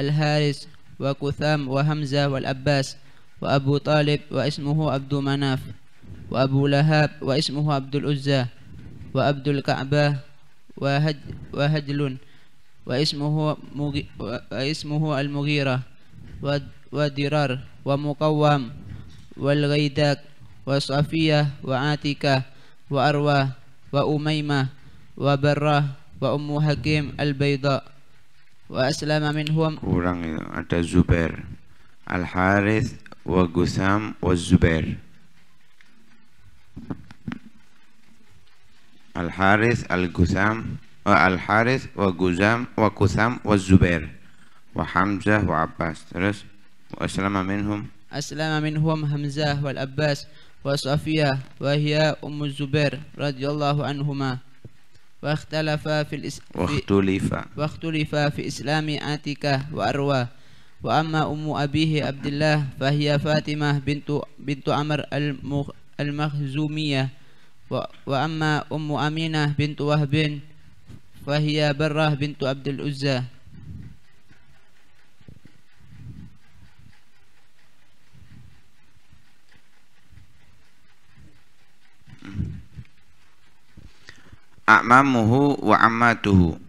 الهارس وكثام وهمزة والأباس وأبو طالب واسمه عبد مناف وأبو لهاب واسمه عبد العزى وعبد الكعبة وهج وهجل واسمه واسمه المغيرة ودرار ومقوم والغيداك وصفية وعاتكة وأروى وأميمة وبرة وأم حكيم البيضاء wa aslama minhum kurang itu ya, ada Zubair Al Harith wa Gusam, wa Zubair Al Harith Al wa Al Harith wa Guzam wa Kutham wa Zubair wa Hamzah wa Abbas terus wa aslama minhum aslama minhum Hamzah wal Abbas wa Safiyah wa hiya Ummu Zubair radhiyallahu anhumah واختلف في الإس... واختلف واختلف في إسلام عتكة وأروى وأما أم أبيه عبد الله فهي فاطمة بنت بنت عمر المخزومية و... وأما أم أمينة بنت وهب فهي برة بنت عبد العزى Mm-hmm. a'mamuhu wa ammatuhu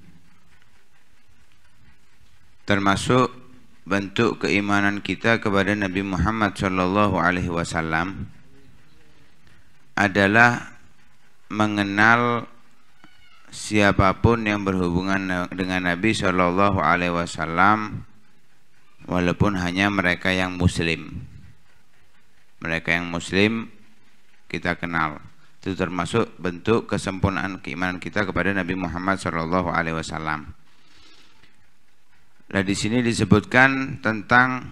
termasuk bentuk keimanan kita kepada Nabi Muhammad Shallallahu Alaihi Wasallam adalah mengenal siapapun yang berhubungan dengan Nabi Shallallahu Alaihi Wasallam walaupun hanya mereka yang Muslim mereka yang Muslim kita kenal itu termasuk bentuk kesempurnaan keimanan kita kepada Nabi Muhammad Shallallahu Alaihi Wasallam. Nah di sini disebutkan tentang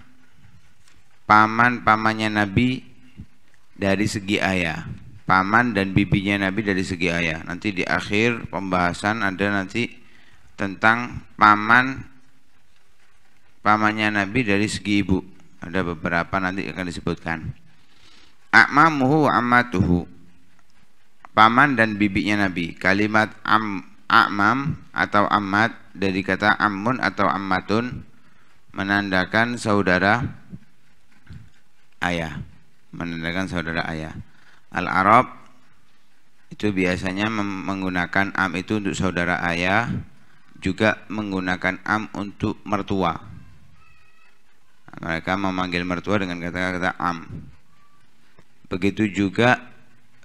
paman pamannya Nabi dari segi ayah, paman dan bibinya Nabi dari segi ayah. Nanti di akhir pembahasan ada nanti tentang paman pamannya Nabi dari segi ibu. Ada beberapa nanti akan disebutkan. Akmamuhu amatuhu paman dan bibinya Nabi. Kalimat am, amam atau ammat dari kata ammun atau ammatun menandakan saudara ayah, menandakan saudara ayah. Al-Arab itu biasanya menggunakan am itu untuk saudara ayah, juga menggunakan am untuk mertua. Mereka memanggil mertua dengan kata-kata am. Begitu juga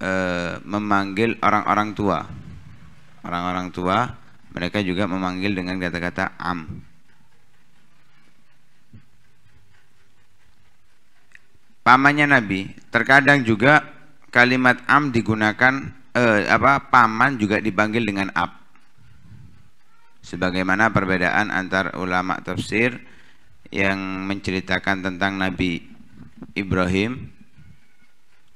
e, memanggil orang-orang tua. Orang-orang tua mereka juga memanggil dengan kata-kata am. Pamannya Nabi, terkadang juga kalimat am digunakan e, apa paman juga dipanggil dengan ab. Sebagaimana perbedaan antar ulama tafsir yang menceritakan tentang Nabi Ibrahim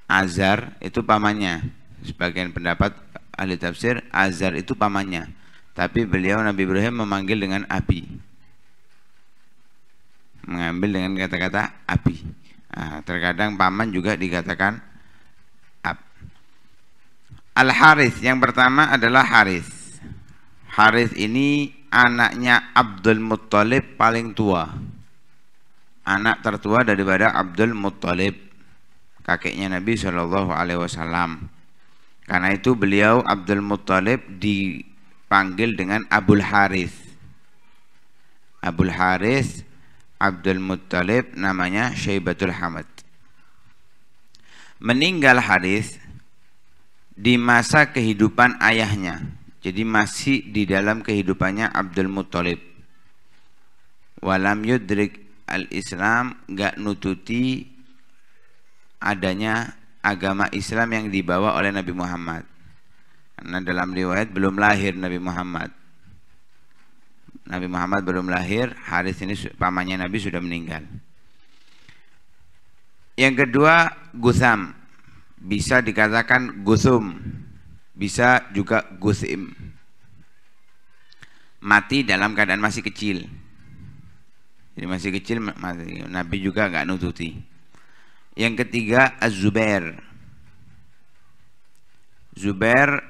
Azhar itu pamannya. Sebagian pendapat ahli tafsir Azhar itu pamannya. Tapi beliau Nabi Ibrahim memanggil dengan Abi. Mengambil dengan kata-kata Abi. Nah, terkadang paman juga dikatakan Ab. Al Harith yang pertama adalah Harith. Harith ini anaknya Abdul Muttalib paling tua. Anak tertua daripada Abdul Muttalib kakeknya Nabi Shallallahu Alaihi Wasallam. Karena itu beliau Abdul Muttalib dipanggil dengan Abul Harith. Abul Harith Abdul Muttalib namanya Syaibatul Hamad. Meninggal Harith di masa kehidupan ayahnya. Jadi masih di dalam kehidupannya Abdul Muttalib. Walam yudrik al-Islam gak nututi adanya agama Islam yang dibawa oleh Nabi Muhammad. Karena dalam riwayat belum lahir Nabi Muhammad. Nabi Muhammad belum lahir, hari ini pamannya Nabi sudah meninggal. Yang kedua, Gusam. Bisa dikatakan Gusum. Bisa juga Gusim. Mati dalam keadaan masih kecil. Jadi masih kecil, Nabi juga nggak nututi yang ketiga Az-Zubair. Zubair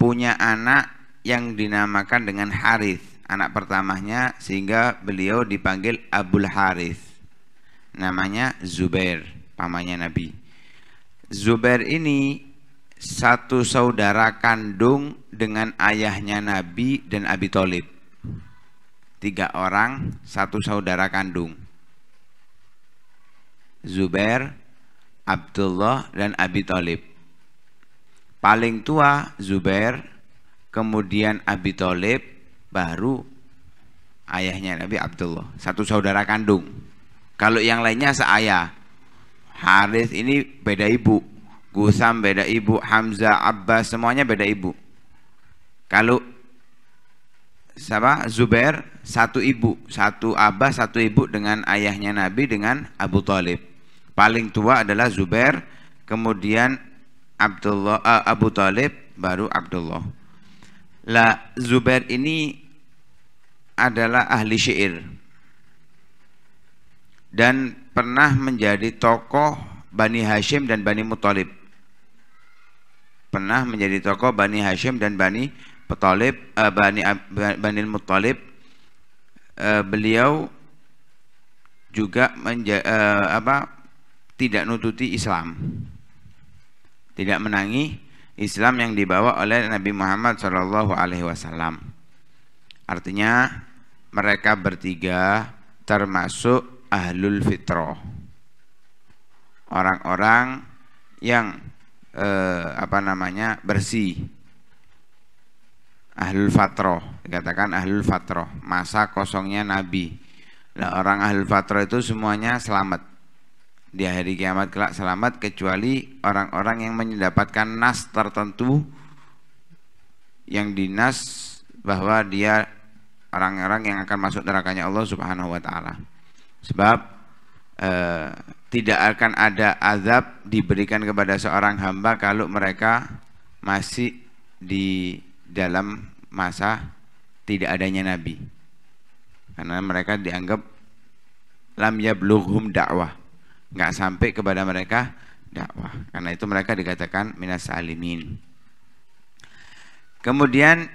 punya anak yang dinamakan dengan Harith, anak pertamanya sehingga beliau dipanggil Abul Harith. Namanya Zubair, pamannya Nabi. Zubair ini satu saudara kandung dengan ayahnya Nabi dan Abi Tholib. Tiga orang, satu saudara kandung. Zubair Abdullah dan Abi Talib, Paling tua Zubair, kemudian Abi Talib, baru ayahnya Nabi Abdullah, satu saudara kandung. Kalau yang lainnya seayah. Haris ini beda ibu, Gusam beda ibu, Hamzah, Abbas semuanya beda ibu. Kalau siapa Zubair satu ibu, satu Abbas, satu ibu dengan ayahnya Nabi dengan Abu Talib. Paling tua adalah Zubair, kemudian Abdullah uh, Abu Talib, baru Abdullah. Lah Zubair ini adalah ahli syair dan pernah menjadi tokoh Bani Hashim dan Bani Muthalib. Pernah menjadi tokoh Bani Hashim dan Bani Muthalib, uh, eh, Bani Bani Muthalib. Uh, eh, beliau juga menja, uh, apa tidak nututi Islam tidak menangi Islam yang dibawa oleh Nabi Muhammad Shallallahu Alaihi Wasallam artinya mereka bertiga termasuk ahlul fitroh orang-orang yang eh, apa namanya bersih ahlul fatroh dikatakan ahlul fatroh masa kosongnya Nabi nah, orang ahlul fatroh itu semuanya selamat di hari kiamat kelak selamat kecuali orang-orang yang mendapatkan nas tertentu yang dinas bahwa dia orang-orang yang akan masuk nerakanya Allah Subhanahu wa taala. Sebab eh, tidak akan ada azab diberikan kepada seorang hamba kalau mereka masih di dalam masa tidak adanya nabi. Karena mereka dianggap lam yablughum dakwah nggak sampai kepada mereka dakwah karena itu mereka dikatakan minas alimin kemudian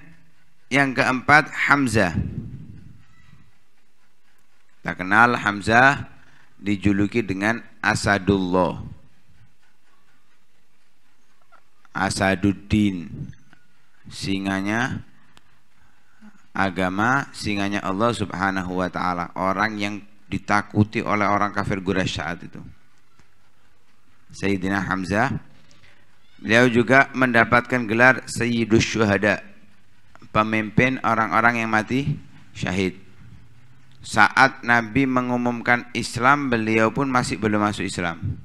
yang keempat Hamzah kita kenal Hamzah dijuluki dengan Asadullah Asaduddin singanya agama singanya Allah subhanahu wa ta'ala orang yang ditakuti oleh orang kafir Quraisy saat itu. Sayyidina Hamzah beliau juga mendapatkan gelar Sayyidus Syuhada pemimpin orang-orang yang mati syahid saat Nabi mengumumkan Islam beliau pun masih belum masuk Islam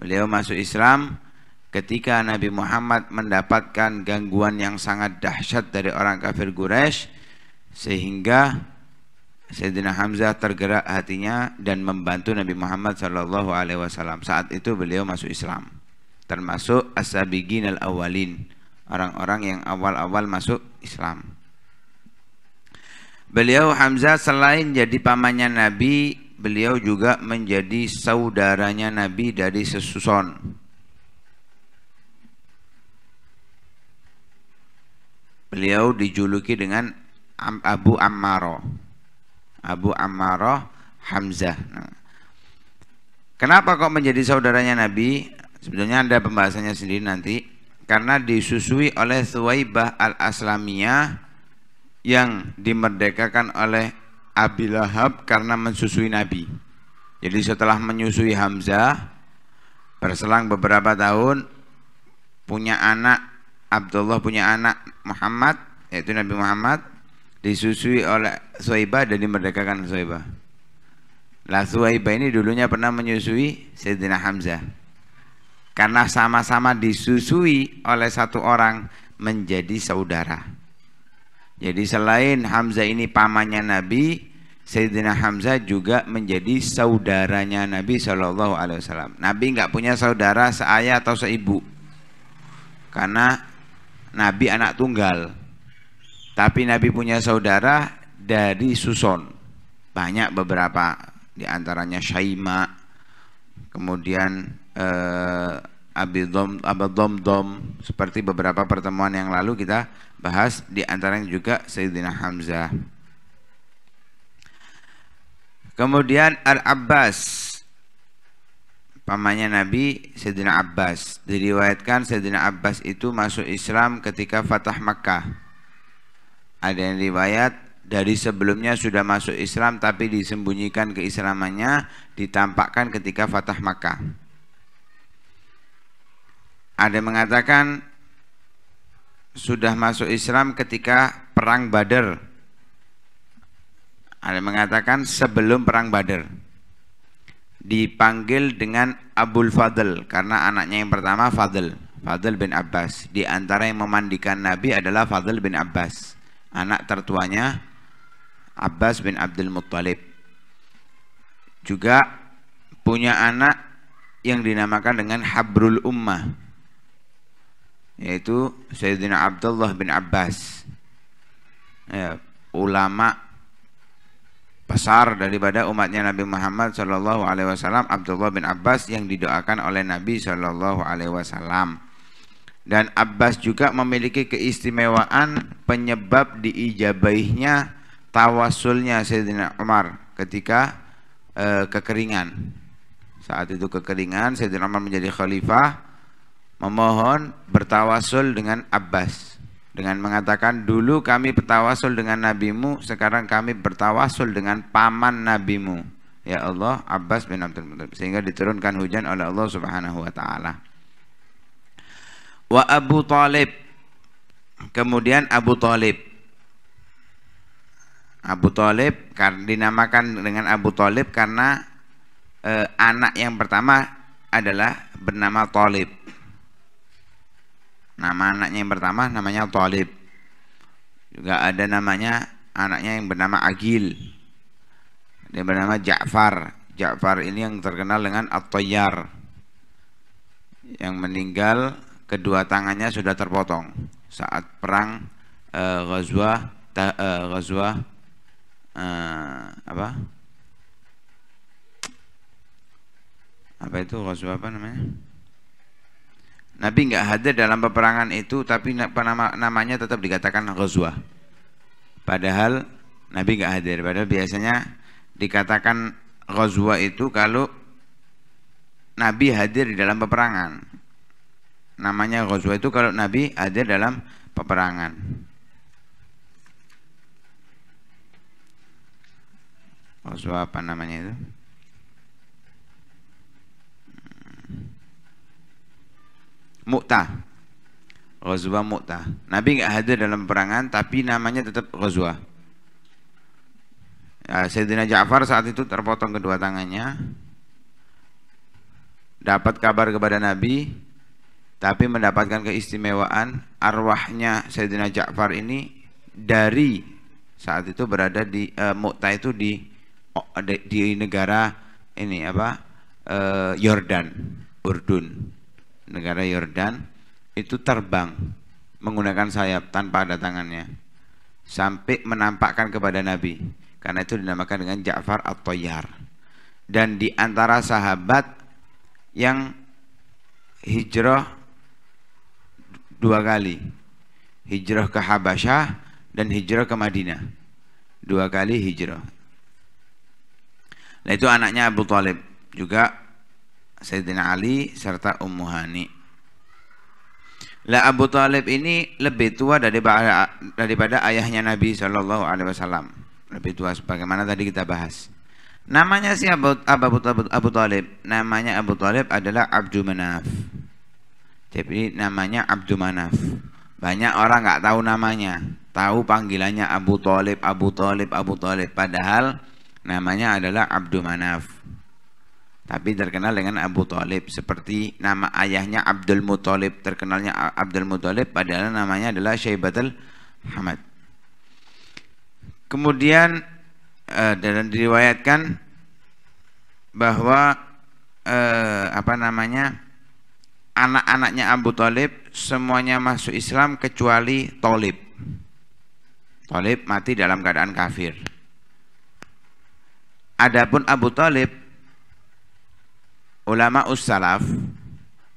beliau masuk Islam ketika Nabi Muhammad mendapatkan gangguan yang sangat dahsyat dari orang kafir Quraisy sehingga Sayyidina Hamzah tergerak hatinya dan membantu Nabi Muhammad Shallallahu Alaihi Wasallam. Saat itu beliau masuk Islam, termasuk asabigin al awalin, orang-orang yang awal-awal masuk Islam. Beliau Hamzah selain jadi pamannya Nabi, beliau juga menjadi saudaranya Nabi dari sesuson. Beliau dijuluki dengan Abu Ammaro Abu Ammarah Hamzah. Nah. Kenapa kok menjadi saudaranya Nabi? Sebetulnya ada pembahasannya sendiri nanti. Karena disusui oleh Suwaibah al-Aslamiyah yang dimerdekakan oleh Abi Lahab karena mensusui Nabi. Jadi setelah menyusui Hamzah, berselang beberapa tahun, punya anak Abdullah punya anak Muhammad, yaitu Nabi Muhammad, disusui oleh Suhaibah dan dimerdekakan Suhaibah. Lah Suhaibah ini dulunya pernah menyusui Sayyidina Hamzah. Karena sama-sama disusui oleh satu orang menjadi saudara. Jadi selain Hamzah ini pamannya Nabi, Sayyidina Hamzah juga menjadi saudaranya Nabi Shallallahu Alaihi Wasallam. Nabi nggak punya saudara seayah atau seibu, karena Nabi anak tunggal tapi Nabi punya saudara dari Suson. Banyak beberapa di antaranya Syaima, kemudian eh, Abidom, Abadom-dom seperti beberapa pertemuan yang lalu kita bahas di antaranya juga Sayyidina Hamzah. Kemudian Al-Abbas pamannya Nabi Sayyidina Abbas diriwayatkan Sayyidina Abbas itu masuk Islam ketika Fatah Makkah ada yang riwayat dari sebelumnya sudah masuk Islam tapi disembunyikan keislamannya ditampakkan ketika Fatah Makkah. Ada yang mengatakan sudah masuk Islam ketika perang Badar. Ada yang mengatakan sebelum perang Badar dipanggil dengan Abul Fadl karena anaknya yang pertama Fadl, Fadl bin Abbas. Di antara yang memandikan Nabi adalah Fadl bin Abbas anak tertuanya Abbas bin Abdul Muttalib juga punya anak yang dinamakan dengan Habrul Ummah yaitu Sayyidina Abdullah bin Abbas ya, ulama besar daripada umatnya Nabi Muhammad Shallallahu Alaihi Wasallam Abdullah bin Abbas yang didoakan oleh Nabi Shallallahu Alaihi Wasallam dan Abbas juga memiliki keistimewaan penyebab diijabaihnya tawasulnya Sayyidina Umar ketika e, kekeringan. Saat itu kekeringan Sayyidina Umar menjadi khalifah memohon bertawasul dengan Abbas dengan mengatakan dulu kami bertawasul dengan nabimu sekarang kami bertawasul dengan paman nabimu ya Allah Abbas bin Abdul Muttalib sehingga diturunkan hujan oleh Allah Subhanahu wa taala wa Abu Talib kemudian Abu Talib Abu Talib dinamakan dengan Abu Talib karena e, anak yang pertama adalah bernama Talib nama anaknya yang pertama namanya Talib juga ada namanya anaknya yang bernama Agil dia bernama Ja'far Ja'far ini yang terkenal dengan At-Tayyar yang meninggal kedua tangannya sudah terpotong saat perang uh, Ghazwa ta, uh, apa? Apa itu Ghazwa apa namanya? Nabi nggak hadir dalam peperangan itu tapi nama, namanya tetap dikatakan Ghazwa Padahal Nabi nggak hadir. Padahal biasanya dikatakan Ghazwa itu kalau Nabi hadir di dalam peperangan namanya ghazwa itu kalau Nabi ada dalam peperangan. Ghazwa apa namanya itu? Hmm. Mu'tah. Ghazwa Mu'tah. Nabi nggak hadir dalam peperangan tapi namanya tetap ghazwa. Ya, Sayyidina Ja'far saat itu terpotong kedua tangannya. Dapat kabar kepada Nabi, tapi mendapatkan keistimewaan arwahnya Sayyidina Ja'far ini dari saat itu berada di e, Mu'tah itu di di negara ini apa e, Yordan Urdun negara Yordan itu terbang menggunakan sayap tanpa ada tangannya sampai menampakkan kepada Nabi karena itu dinamakan dengan Ja'far al Toyar dan di antara sahabat yang hijrah dua kali. Hijrah ke Habasyah dan hijrah ke Madinah. Dua kali hijrah. Nah itu anaknya Abu Talib juga Sayyidina Ali serta Ummu Hani. Lah Abu Talib ini lebih tua daripada daripada ayahnya Nabi Shallallahu Alaihi Wasallam. Lebih tua sebagaimana tadi kita bahas. Namanya si Abu, Abu, Abu, Abu Talib. Namanya Abu Talib adalah Abdul Manaf. Jadi namanya Abdu Manaf. Banyak orang nggak tahu namanya, tahu panggilannya Abu Talib, Abu Talib, Abu Talib. Padahal namanya adalah Abdu Manaf. Tapi terkenal dengan Abu Talib seperti nama ayahnya Abdul Mutalib terkenalnya Abdul Mutalib padahal namanya adalah Syaibatul Hamad. Kemudian uh, dan diriwayatkan bahwa eh, apa namanya anak-anaknya Abu Talib semuanya masuk Islam kecuali Talib. Talib mati dalam keadaan kafir. Adapun Abu Talib, ulama ussalaf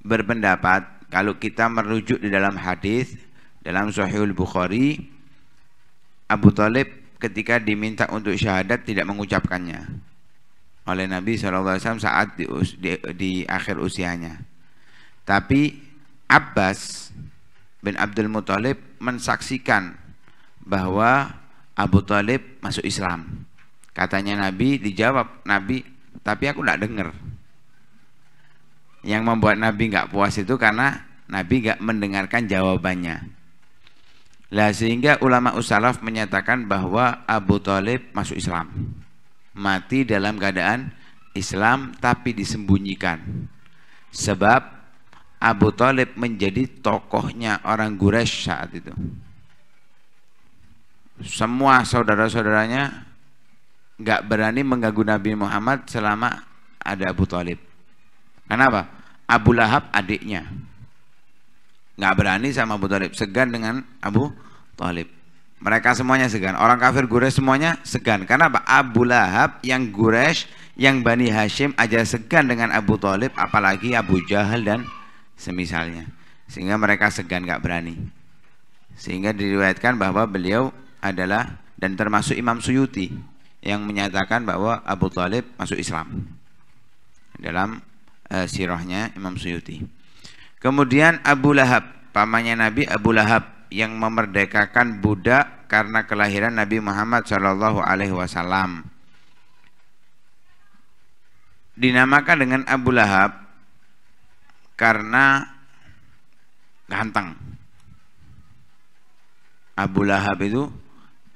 berpendapat kalau kita merujuk di dalam hadis dalam Sahihul Bukhari, Abu Talib ketika diminta untuk syahadat tidak mengucapkannya oleh Nabi SAW saat di, di, di akhir usianya tapi Abbas bin Abdul Muthalib mensaksikan bahwa Abu Talib masuk Islam. Katanya Nabi dijawab Nabi, tapi aku tidak dengar. Yang membuat Nabi nggak puas itu karena Nabi nggak mendengarkan jawabannya. Lah sehingga ulama usalaf menyatakan bahwa Abu Talib masuk Islam, mati dalam keadaan Islam tapi disembunyikan. Sebab Abu Talib menjadi tokohnya orang Guresh saat itu. Semua saudara-saudaranya nggak berani mengganggu Nabi Muhammad selama ada Abu Talib. Kenapa? Abu Lahab adiknya. Nggak berani sama Abu Talib. Segan dengan Abu Talib. Mereka semuanya segan. Orang kafir Guresh semuanya segan. Kenapa? Abu Lahab yang Guresh yang Bani Hashim aja segan dengan Abu Talib, apalagi Abu Jahal dan semisalnya sehingga mereka segan gak berani sehingga diriwayatkan bahwa beliau adalah dan termasuk Imam Suyuti yang menyatakan bahwa Abu Talib masuk Islam dalam sirohnya eh, sirahnya Imam Suyuti kemudian Abu Lahab pamannya Nabi Abu Lahab yang memerdekakan Buddha karena kelahiran Nabi Muhammad Shallallahu Alaihi Wasallam dinamakan dengan Abu Lahab karena ganteng. Abu Lahab itu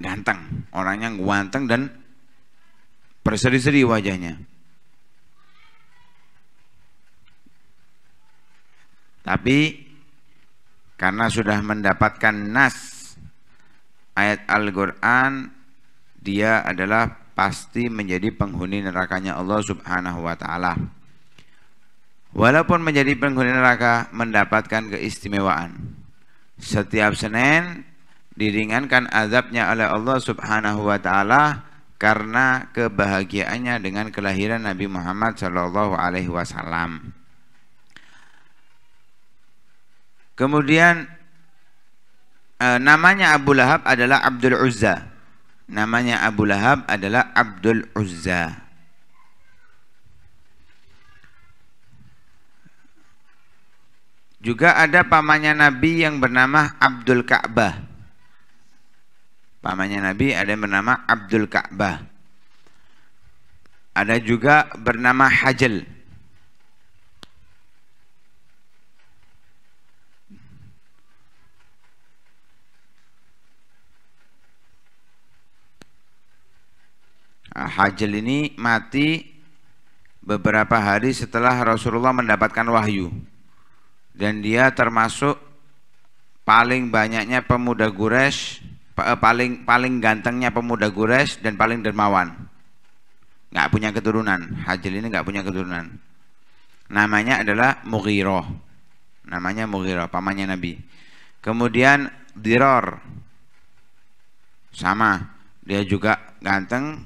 ganteng, orangnya ganteng dan berseri-seri wajahnya. Tapi karena sudah mendapatkan nas ayat Al-Qur'an, dia adalah pasti menjadi penghuni nerakanya Allah Subhanahu wa taala. Walaupun menjadi penghuni neraka mendapatkan keistimewaan. Setiap Senin diringankan azabnya oleh Allah Subhanahu wa taala karena kebahagiaannya dengan kelahiran Nabi Muhammad Shallallahu alaihi wasallam. Kemudian eh, namanya Abu Lahab adalah Abdul Uzza. Namanya Abu Lahab adalah Abdul Uzza. Juga ada pamannya Nabi yang bernama Abdul Ka'bah. Pamannya Nabi ada yang bernama Abdul Ka'bah. Ada juga bernama Hajl. Ah, Hajl ini mati beberapa hari setelah Rasulullah mendapatkan wahyu dan dia termasuk paling banyaknya pemuda Gures eh, paling paling gantengnya pemuda Gures dan paling dermawan nggak punya keturunan Hajil ini nggak punya keturunan namanya adalah Mughiroh namanya Mughiroh pamannya Nabi kemudian Diror sama dia juga ganteng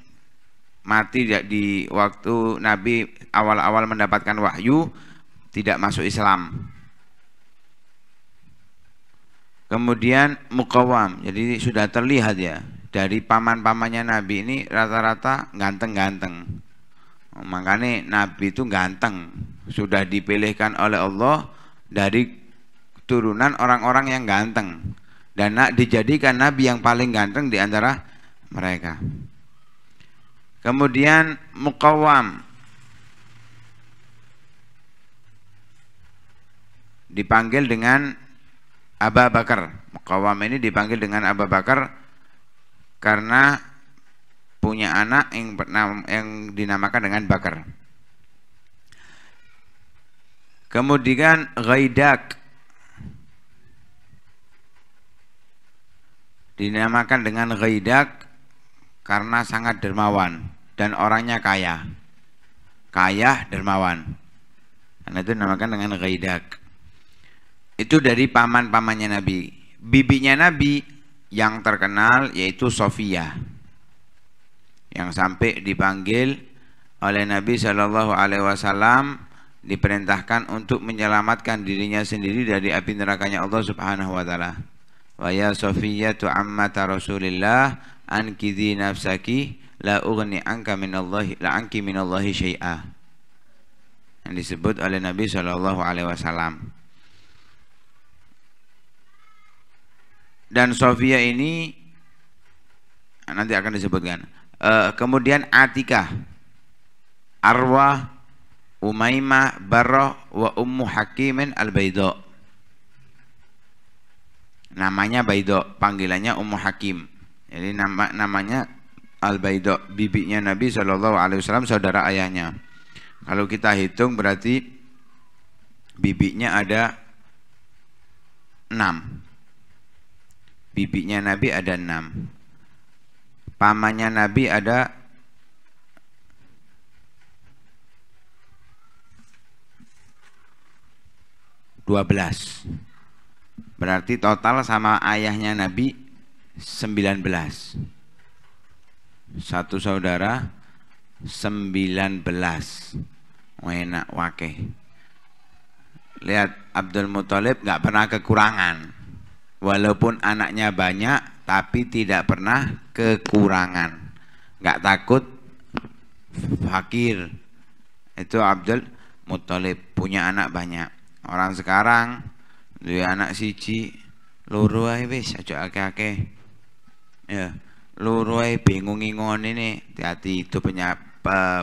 mati di waktu Nabi awal-awal mendapatkan wahyu tidak masuk Islam Kemudian mukawam, jadi sudah terlihat ya dari paman-pamannya Nabi ini rata-rata ganteng-ganteng. Oh, makanya Nabi itu ganteng, sudah dipilihkan oleh Allah dari turunan orang-orang yang ganteng dan nak dijadikan Nabi yang paling ganteng di antara mereka. Kemudian mukawam, dipanggil dengan Abu Bakar. Kawam ini dipanggil dengan Abu Bakar karena punya anak yang yang dinamakan dengan Bakar. Kemudian Ghaidak dinamakan dengan Ghaidak karena sangat dermawan dan orangnya kaya. Kaya dermawan. Karena itu dinamakan dengan Ghaidak itu dari paman-pamannya Nabi. Bibinya Nabi yang terkenal yaitu Sofia. Yang sampai dipanggil oleh Nabi Shallallahu alaihi wasallam diperintahkan untuk menyelamatkan dirinya sendiri dari api nerakanya Allah Subhanahu wa taala. Wa ya Sofia tu ammata Rasulillah kidi nafsaki la ughni anka min Allah la anki Allahi syai'a. Yang disebut oleh Nabi Shallallahu alaihi wasallam. dan Sofia ini nah, nanti akan disebutkan. Uh, kemudian Atika, Arwah, Umaymah, Barroh, wa Ummu Hakimin al Baido. Namanya Baido, panggilannya Ummu Hakim. Jadi nama namanya al Baido, bibinya Nabi Shallallahu Alaihi Wasallam, saudara ayahnya. Kalau kita hitung berarti bibinya ada enam bibinya Nabi ada enam pamannya Nabi ada dua belas berarti total sama ayahnya Nabi sembilan belas satu saudara sembilan belas enak wakeh lihat Abdul Muthalib nggak pernah kekurangan walaupun anaknya banyak tapi tidak pernah kekurangan nggak takut fakir itu Abdul Muttalib punya anak banyak orang sekarang dua anak siji loro ae wis aja akeh-akeh ya loro ae bingung ngingoni ini hati itu punya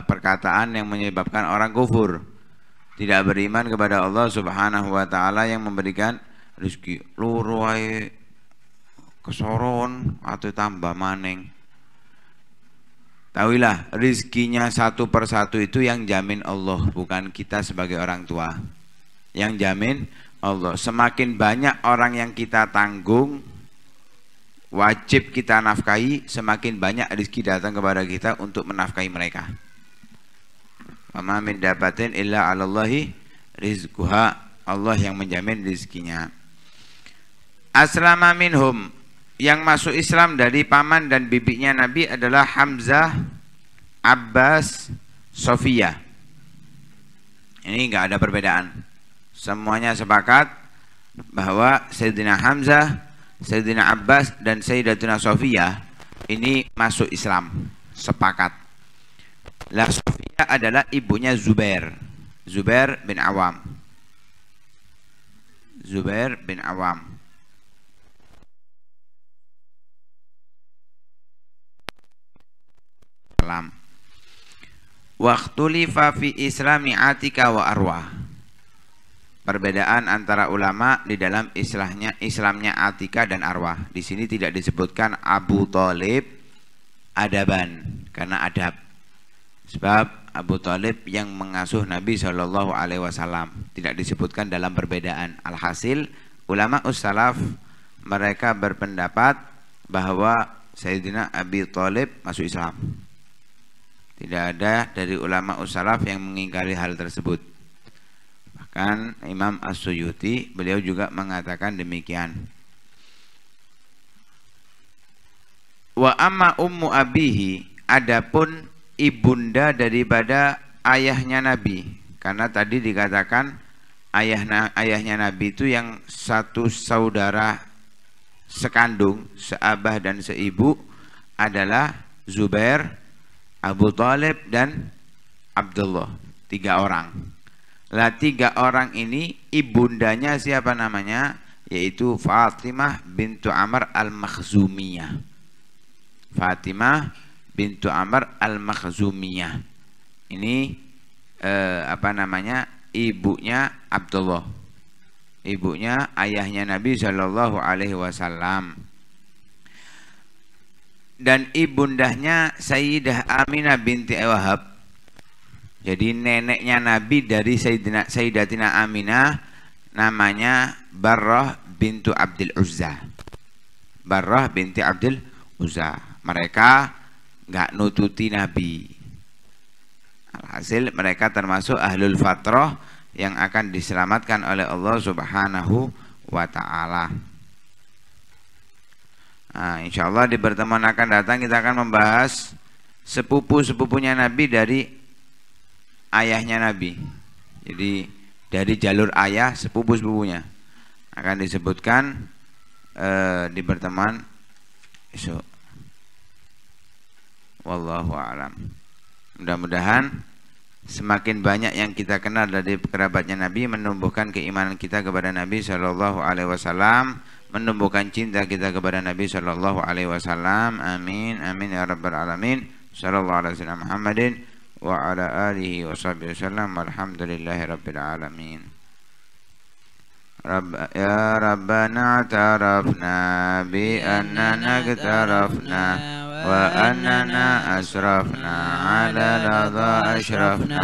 perkataan yang menyebabkan orang kufur tidak beriman kepada Allah Subhanahu wa taala yang memberikan rezeki loro ae kesoron atau tambah maning Tahuilah rizkinya satu persatu itu yang jamin Allah Bukan kita sebagai orang tua Yang jamin Allah Semakin banyak orang yang kita tanggung Wajib kita nafkahi Semakin banyak rizki datang kepada kita untuk menafkahi mereka Mama min dapatin illa alallahi rizquha Allah yang menjamin rizkinya Aslama minhum yang masuk Islam dari paman dan bibinya Nabi adalah Hamzah, Abbas, Sofia. Ini enggak ada perbedaan. Semuanya sepakat bahwa Sayyidina Hamzah, Sayyidina Abbas dan Sayyidatuna Sofia ini masuk Islam. Sepakat. Lah Sofia adalah ibunya Zubair. Zubair bin Awam. Zubair bin Awam. Islam lifa fi islami atika wa arwah Perbedaan antara ulama di dalam istilahnya Islamnya Atika dan Arwah. Di sini tidak disebutkan Abu Talib adaban karena adab. Sebab Abu Talib yang mengasuh Nabi Shallallahu Alaihi Wasallam tidak disebutkan dalam perbedaan. Alhasil ulama ussalaf mereka berpendapat bahwa Sayyidina Abi Talib masuk Islam tidak ada dari ulama usalaf yang mengingkari hal tersebut. Bahkan Imam As-Suyuti beliau juga mengatakan demikian. Wa amma ummu abihi adapun ibunda daripada ayahnya Nabi. Karena tadi dikatakan ayah ayahnya Nabi itu yang satu saudara sekandung, seabah dan seibu adalah Zubair Abu Talib dan Abdullah tiga orang lah tiga orang ini ibundanya siapa namanya yaitu Fatimah bintu Amr al-Makhzumiyah Fatimah bintu Amr al-Makhzumiyah ini eh, apa namanya ibunya Abdullah ibunya ayahnya Nabi Shallallahu Alaihi Wasallam dan ibundahnya Sayyidah Aminah binti Wahab. Jadi neneknya Nabi dari Sayyidina, Sayyidatina Aminah namanya Barrah bintu Abdul Uzza. Barrah binti Abdul Uzza. Mereka nggak nututi Nabi. Alhasil mereka termasuk ahlul fatrah yang akan diselamatkan oleh Allah Subhanahu wa taala. Nah, insya Allah di pertemuan akan datang kita akan membahas sepupu-sepupunya Nabi dari ayahnya Nabi. Jadi dari jalur ayah sepupu-sepupunya akan disebutkan uh, di pertemuan besok. Wallahu alam. Mudah-mudahan semakin banyak yang kita kenal dari kerabatnya Nabi menumbuhkan keimanan kita kepada Nabi Shallallahu Alaihi Wasallam menumbuhkan cinta kita kepada Nabi Shallallahu Alaihi Wasallam. Amin, amin ya rabbal alamin. Shallallahu alaihi wasallam Muhammadin wa ala alihi wa sahbihi wasallam. Alhamdulillahi rabbil alamin. رب يا ربنا اعترفنا بأننا اقترفنا وأننا أسرفنا على رضا أشرفنا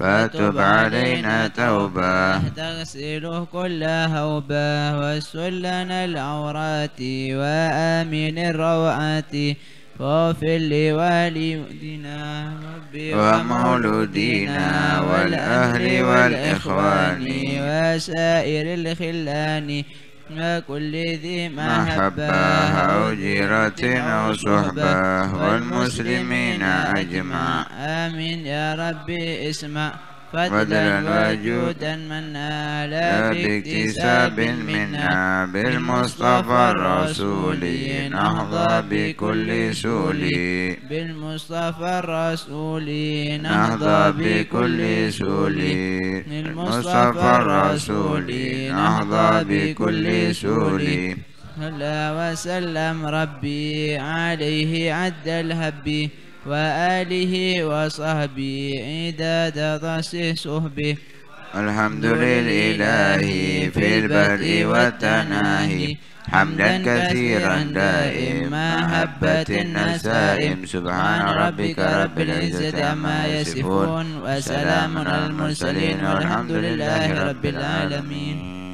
فتب علينا توبة تغسله كل هوبة وسلنا العورات وآمن الروعات واغفر لوالدنا ومولودينا والأهل والإخوان وسائر الخلان حكم كل ذي محبة أو جيرة أو صحبة والمسلمين أجمع آمين يا ربي اسمع فضلا وجودا من آلا باكتساب منا بالمصطفى الرسولي نهضى بكل سولي بالمصطفى الرسولي نهضى بكل سولي بالمصطفى الرسولي نهضى بكل سولي صلى وسلم ربي عليه عد الهبي وآله وصحبه عداد رسل صحبه الحمد لله في البر والتناهي حمدا كثيرا دائما هبت النسائم سبحان ربك رب العزة عما يصفون وسلام على المرسلين والحمد لله رب العالمين